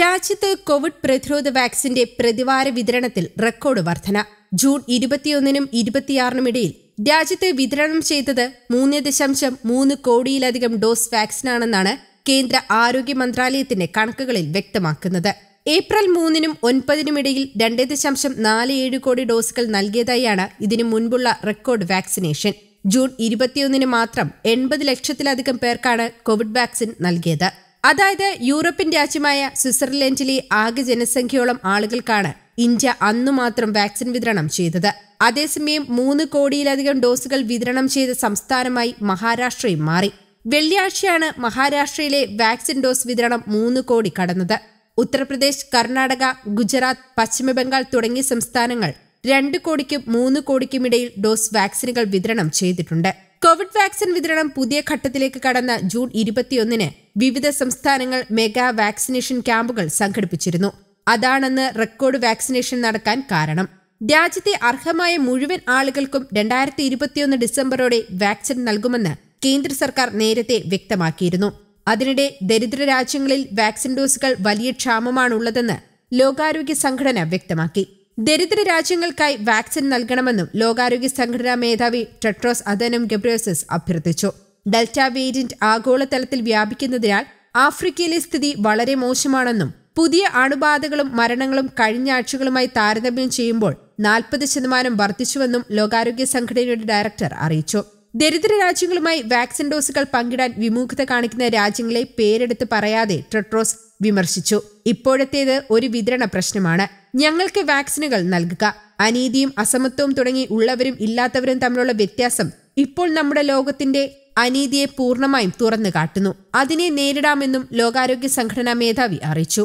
രാജ്യത്ത് കോവിഡ് പ്രതിരോധ വാക്സിന്റെ പ്രതിവാര വിതരണത്തിൽ റെക്കോർഡ് വർധന ജൂൺ ഇരുപത്തിയൊന്നിനും ഇരുപത്തിയാറിനും ഇടയിൽ രാജ്യത്ത് വിതരണം ചെയ്തത് മൂന്ന് ദശാംശം മൂന്ന് കോടിയിലധികം ഡോസ് വാക്സിനാണെന്നാണ് കേന്ദ്ര ആരോഗ്യ മന്ത്രാലയത്തിന്റെ കണക്കുകളിൽ വ്യക്തമാക്കുന്നത് ഏപ്രിൽ മൂന്നിനും ഒൻപതിനും ഇടയിൽ രണ്ട് ദശാംശം നാല് ഏഴ് കോടി ഡോസുകൾ നൽകിയതായാണ് ഇതിനു മുൻപുള്ള റെക്കോർഡ് വാക്സിനേഷൻ ജൂൺ ഇരുപത്തിയൊന്നിന് മാത്രം എൺപത് ലക്ഷത്തിലധികം പേർക്കാണ് കോവിഡ് വാക്സിൻ നൽകിയത് അതായത് യൂറോപ്യൻ രാജ്യമായ സ്വിറ്റ്സർലൻഡിലെ ആകെ ജനസംഖ്യയോളം ആളുകൾക്കാണ് ഇന്ത്യ അന്നു മാത്രം വാക്സിൻ വിതരണം ചെയ്തത് അതേസമയം മൂന്ന് കോടിയിലധികം ഡോസുകൾ വിതരണം ചെയ്ത സംസ്ഥാനമായി മഹാരാഷ്ട്രയും മാറി വെള്ളിയാഴ്ചയാണ് മഹാരാഷ്ട്രയിലെ വാക്സിൻ ഡോസ് വിതരണം മൂന്ന് കോടി കടന്നത് ഉത്തർപ്രദേശ് കർണാടക ഗുജറാത്ത് പശ്ചിമബംഗാൾ തുടങ്ങിയ സംസ്ഥാനങ്ങൾ രണ്ട് കോടിക്കും മൂന്ന് കോടിക്കും ഇടയിൽ ഡോസ് വാക്സിനുകൾ വിതരണം ചെയ്തിട്ടുണ്ട് കോവിഡ് വാക്സിൻ വിതരണം പുതിയ ഘട്ടത്തിലേക്ക് കടന്ന ജൂൺ ഇരുപത്തിയൊന്നിന് വിവിധ സംസ്ഥാനങ്ങൾ മെഗാ വാക്സിനേഷൻ ക്യാമ്പുകൾ സംഘടിപ്പിച്ചിരുന്നു അതാണെന്ന് റെക്കോർഡ് വാക്സിനേഷൻ നടക്കാൻ കാരണം രാജ്യത്തെ അർഹമായ മുഴുവൻ ആളുകൾക്കും രണ്ടായിരത്തി ഇരുപത്തിയൊന്ന് ഡിസംബറോടെ വാക്സിൻ നൽകുമെന്ന് കേന്ദ്ര സർക്കാർ നേരത്തെ വ്യക്തമാക്കിയിരുന്നു അതിനിടെ ദരിദ്ര രാജ്യങ്ങളിൽ വാക്സിൻ ഡോസുകൾ വലിയ ക്ഷാമമാണുള്ളതെന്ന് ലോകാരോഗ്യ സംഘടന വ്യക്തമാക്കി ദരിദ്ര രാജ്യങ്ങൾക്കായി വാക്സിൻ നൽകണമെന്നും ലോകാരോഗ്യ സംഘടനാ മേധാവി ടെട്രോസ് അദനം ഗബ്രിയോസസ് അഭ്യർത്ഥിച്ചു ഡെൽറ്റ വേരിയന്റ് ആഗോളതലത്തിൽ വ്യാപിക്കുന്നതിനാൽ ആഫ്രിക്കയിലെ സ്ഥിതി വളരെ മോശമാണെന്നും പുതിയ അണുബാധകളും മരണങ്ങളും കഴിഞ്ഞ ആഴ്ചകളുമായി താരതമ്യം ചെയ്യുമ്പോൾ നാൽപ്പത് ശതമാനം വർദ്ധിച്ചുവെന്നും ലോകാരോഗ്യ സംഘടനയുടെ ഡയറക്ടർ അറിയിച്ചു ദരിദ്ര രാജ്യങ്ങളുമായി വാക്സിൻ ഡോസുകൾ പങ്കിടാൻ വിമുഖത കാണിക്കുന്ന രാജ്യങ്ങളെ പേരെടുത്ത് പറയാതെ ട്രെട്രോസ് വിമർശിച്ചു ഇപ്പോഴത്തേത് ഒരു വിതരണ പ്രശ്നമാണ് ഞങ്ങൾക്ക് വാക്സിനുകൾ നൽകുക അനീതിയും അസമത്വവും തുടങ്ങി ഉള്ളവരും ഇല്ലാത്തവരും തമ്മിലുള്ള വ്യത്യാസം ഇപ്പോൾ നമ്മുടെ ലോകത്തിന്റെ അനീതിയെ പൂർണ്ണമായും തുറന്നു കാട്ടുന്നു അതിനെ നേരിടാമെന്നും ലോകാരോഗ്യ സംഘടനാ മേധാവി അറിയിച്ചു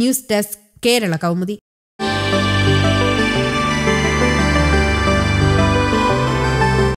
ന്യൂസ് ഡെസ്ക് കേരള കൗമുദി